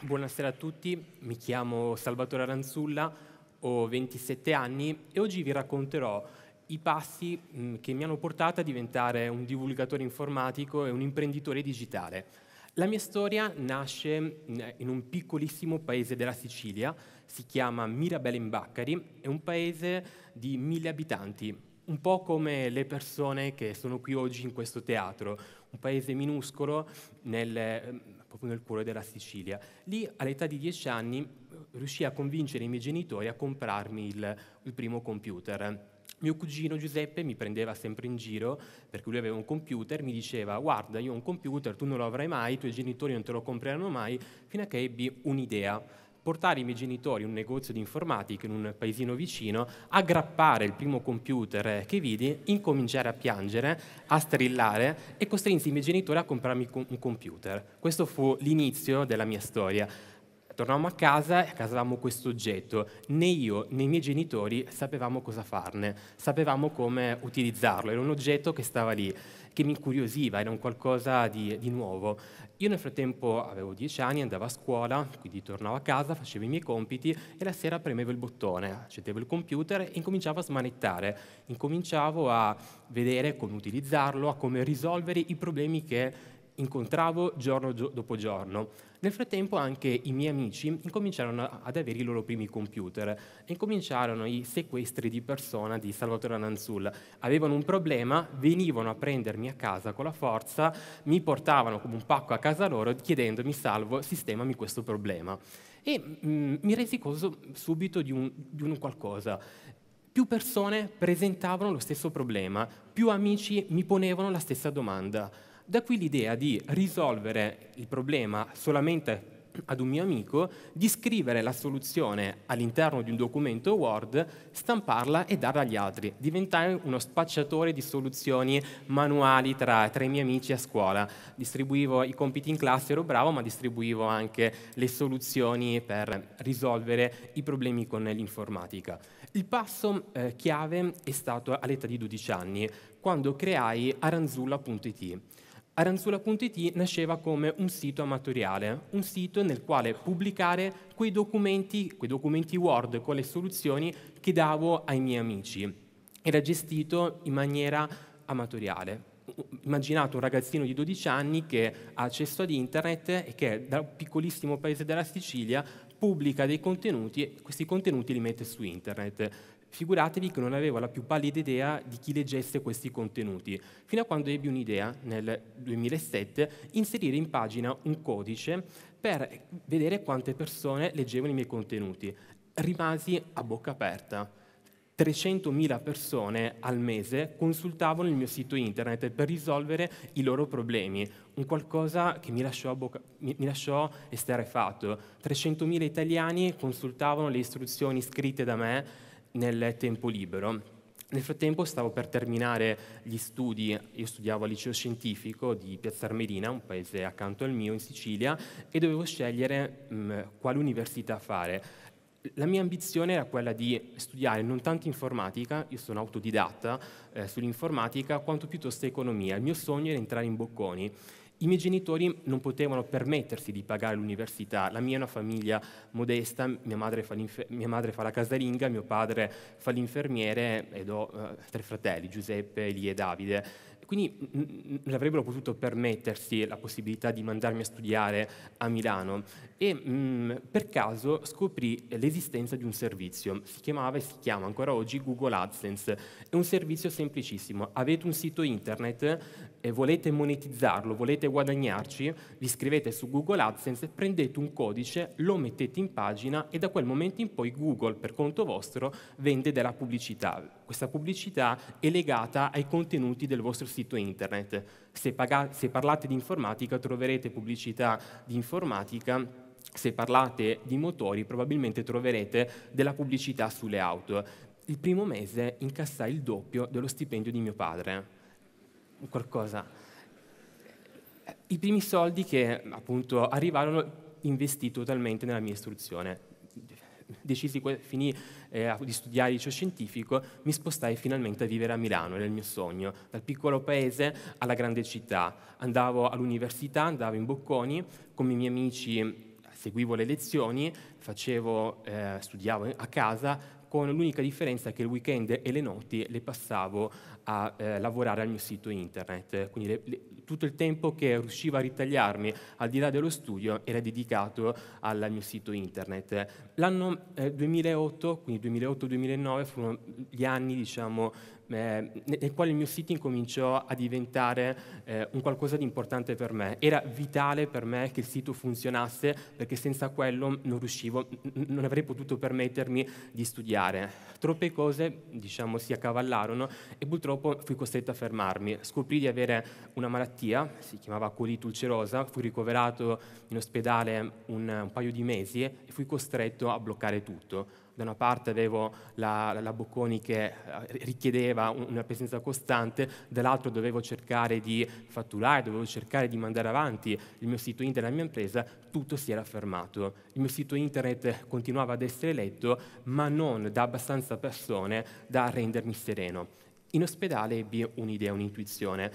Buonasera a tutti, mi chiamo Salvatore Aranzulla, ho 27 anni e oggi vi racconterò i passi mm, che mi hanno portato a diventare un divulgatore informatico e un imprenditore digitale. La mia storia nasce mm, in un piccolissimo paese della Sicilia, si chiama Mirabelle in Baccari, è un paese di mille abitanti, un po' come le persone che sono qui oggi in questo teatro, un paese minuscolo nel mm, proprio nel cuore della Sicilia. Lì all'età di 10 anni riuscì a convincere i miei genitori a comprarmi il, il primo computer. Mio cugino Giuseppe mi prendeva sempre in giro perché lui aveva un computer, mi diceva guarda io ho un computer, tu non lo avrai mai, i tuoi genitori non te lo compreranno mai, fino a che ebbi un'idea portare i miei genitori in un negozio di informatica in un paesino vicino, aggrappare il primo computer eh, che vidi, incominciare a piangere, a strillare e costrinsi i miei genitori a comprarmi un computer. Questo fu l'inizio della mia storia. Tornavamo a casa e a casa avevamo questo oggetto. Né io né i miei genitori sapevamo cosa farne, sapevamo come utilizzarlo. Era un oggetto che stava lì, che mi incuriosiva, era un qualcosa di, di nuovo. Io nel frattempo avevo 10 anni, andavo a scuola, quindi tornavo a casa, facevo i miei compiti e la sera premevo il bottone, accendevo il computer e incominciavo a smanettare, incominciavo a vedere come utilizzarlo, a come risolvere i problemi che incontravo giorno dopo giorno. Nel frattempo anche i miei amici incominciarono ad avere i loro primi computer e incominciarono i sequestri di persona di Salvatore Ananzul. Avevano un problema, venivano a prendermi a casa con la forza, mi portavano come un pacco a casa loro chiedendomi salvo, sistemami questo problema. E mh, mm, mi resi conto subito di un, di un qualcosa più persone presentavano lo stesso problema, più amici mi ponevano la stessa domanda. Da qui l'idea di risolvere il problema solamente ad un mio amico, di scrivere la soluzione all'interno di un documento Word, stamparla e darla agli altri, diventare uno spacciatore di soluzioni manuali tra, tra i miei amici a scuola. Distribuivo i compiti in classe, ero bravo, ma distribuivo anche le soluzioni per risolvere i problemi con l'informatica. Il passo eh, chiave è stato all'età di 12 anni, quando creai aranzulla.it. Aranzula.it nasceva come un sito amatoriale, un sito nel quale pubblicare quei documenti, quei documenti Word con le soluzioni che davo ai miei amici. Era gestito in maniera amatoriale. Immaginate un ragazzino di 12 anni che ha accesso ad internet e che da un piccolissimo paese della Sicilia pubblica dei contenuti e questi contenuti li mette su internet. Figuratevi che non avevo la più pallida idea di chi leggesse questi contenuti, fino a quando ebbi un'idea, nel 2007, inserire in pagina un codice per vedere quante persone leggevano i miei contenuti. Rimasi a bocca aperta. 300.000 persone al mese consultavano il mio sito internet per risolvere i loro problemi, un qualcosa che mi lasciò, boca, mi, mi lasciò esterefatto. 300.000 italiani consultavano le istruzioni scritte da me nel tempo libero. Nel frattempo stavo per terminare gli studi, io studiavo al liceo scientifico di Piazza Armerina, un paese accanto al mio in Sicilia, e dovevo scegliere mh, mm, quale università fare. La mia ambizione era quella di studiare non tanto informatica, io sono autodidatta eh, sull'informatica, quanto piuttosto economia. Il mio sogno era entrare in Bocconi i miei genitori non potevano permettersi di pagare l'università, la mia è una famiglia modesta, mia madre fa, mia madre fa la casalinga, mio padre fa l'infermiere ed ho eh, tre fratelli, Giuseppe, Elie e Davide. Quindi mh, mm, mm, mm, avrebbero potuto permettersi la possibilità di mandarmi a studiare a Milano e mh, per caso scoprì l'esistenza di un servizio, si chiamava e si chiama ancora oggi Google AdSense, è un servizio semplicissimo, avete un sito internet e volete monetizzarlo, volete guadagnarci, vi scrivete su Google AdSense, prendete un codice, lo mettete in pagina e da quel momento in poi Google per conto vostro vende della pubblicità, questa pubblicità è legata ai contenuti del vostro sito internet. Se, paga- se parlate di informatica troverete pubblicità di informatica se parlate di motori probabilmente troverete della pubblicità sulle auto. Il primo mese incassai il doppio dello stipendio di mio padre. Qualcosa. I primi soldi che appunto arrivarono investì totalmente nella mia istruzione decisi, finì eh, di studiare liceo scientifico, mi spostai finalmente a vivere a Milano, era il mio sogno, dal piccolo paese alla grande città. Andavo all'università, andavo in Bocconi, con i miei amici seguivo le lezioni, facevo, eh, studiavo a casa, con l'unica differenza che il weekend e le notti le passavo a eh, lavorare al mio sito internet. Quindi le, le, tutto il tempo che riuscivo a ritagliarmi al di là dello studio era dedicato al mio sito internet. L'anno eh, 2008, quindi 2008-2009, furono gli anni diciamo, eh, nel quale il mio sito incominciò a diventare eh, un qualcosa di importante per me. Era vitale per me che il sito funzionasse perché senza quello non riuscivo, non avrei potuto permettermi di studiare. Troppe cose, diciamo, si accavallarono e purtroppo fui costretto a fermarmi. Scoprì di avere una malattia, si chiamava colite ulcerosa, fui ricoverato in ospedale un, un paio di mesi e fui costretto a bloccare tutto da una parte avevo la, la Bocconi che eh, richiedeva una presenza costante, dall'altra dovevo cercare di fatturare, dovevo cercare di mandare avanti il mio sito internet, e la mia impresa, tutto si era fermato. Il mio sito internet continuava ad essere letto, ma non da abbastanza persone da rendermi sereno. In ospedale ebbi un'idea, un'intuizione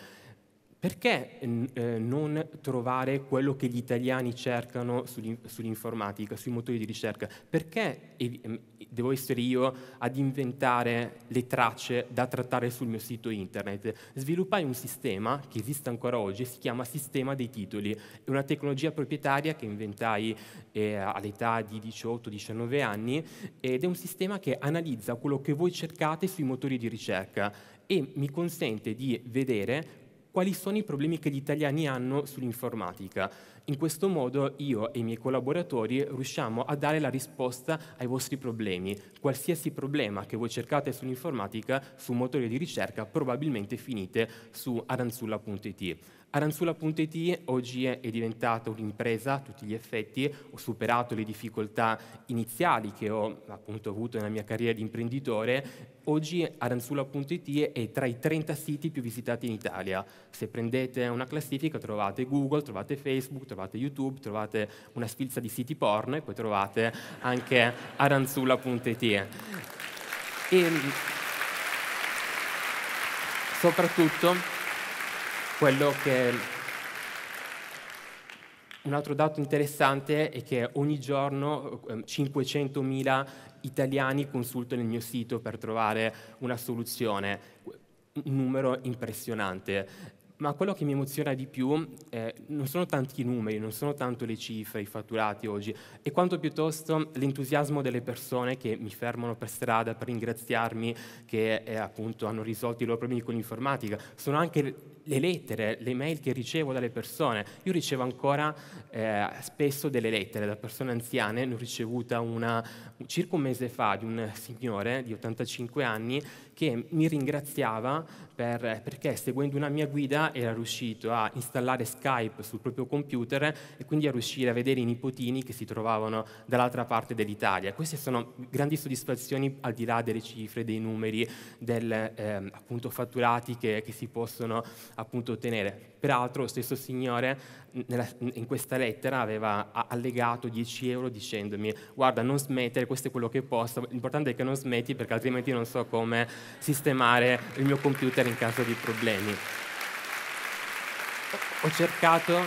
perché eh, non trovare quello che gli italiani cercano sull'informatica, sui motori di ricerca? Perché devo essere io ad inventare le tracce da trattare sul mio sito internet? Sviluppai un sistema che esiste ancora oggi, si chiama Sistema dei Titoli, è una tecnologia proprietaria che inventai eh, all'età di 18-19 anni ed è un sistema che analizza quello che voi cercate sui motori di ricerca e mi consente di vedere quali sono i problemi che gli italiani hanno sull'informatica. In questo modo io e i miei collaboratori riusciamo a dare la risposta ai vostri problemi. Qualsiasi problema che voi cercate sull'informatica, su un motore di ricerca, probabilmente finite su aranzulla.it. Aranzula.it oggi è diventata un'impresa a tutti gli effetti, ho superato le difficoltà iniziali che ho appunto, avuto nella mia carriera di imprenditore, oggi Aranzula.it è tra i 30 siti più visitati in Italia. Se prendete una classifica trovate Google, trovate Facebook, trovate YouTube, trovate una spilza di siti porno e poi trovate anche Aranzula.it. Ehm, soprattutto quello che... Un altro dato interessante è che ogni giorno 500.000 ehm, italiani consultano il mio sito per trovare una soluzione, un numero impressionante. Ma quello che mi emoziona di più eh, non sono tanti i numeri, non sono tanto le cifre, i fatturati oggi, è quanto piuttosto l'entusiasmo delle persone che mi fermano per strada per ringraziarmi, che eh, appunto hanno risolto i loro problemi con l'informatica. Sono anche le lettere, le mail che ricevo dalle persone. Io ricevo ancora eh, spesso delle lettere da persone anziane, ne ho ricevuta una circa un mese fa di un signore di 85 anni che mi ringraziava per, perché seguendo una mia guida era riuscito a installare Skype sul proprio computer e quindi a riuscire a vedere i nipotini che si trovavano dall'altra parte dell'Italia. Queste sono grandi soddisfazioni al di là delle cifre, dei numeri, del, eh, appunto fatturati che, che si possono appunto ottenere. Peraltro lo stesso Signore nella, in questa lettera aveva allegato 10 euro dicendomi guarda non smettere, questo è quello che posso, l'importante è che non smetti perché altrimenti non so come sistemare il mio computer in caso di problemi. Ho cercato,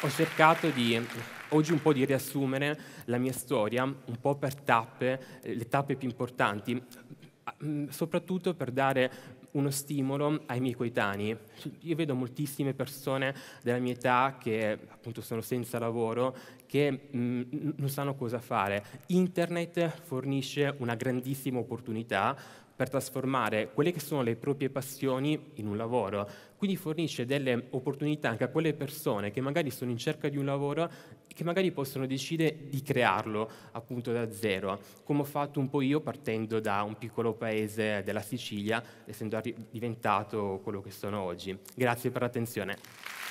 ho cercato di oggi un po' di riassumere la mia storia, un po' per tappe, le tappe più importanti, soprattutto per dare uno stimolo ai miei coetanei. Io vedo moltissime persone della mia età che appunto sono senza lavoro, che mh, mm, non sanno cosa fare. Internet fornisce una grandissima opportunità, per trasformare quelle che sono le proprie passioni in un lavoro. Quindi fornisce delle opportunità anche a quelle persone che magari sono in cerca di un lavoro e che magari possono decidere di crearlo appunto da zero, come ho fatto un po' io partendo da un piccolo paese della Sicilia, essendo diventato quello che sono oggi. Grazie per l'attenzione.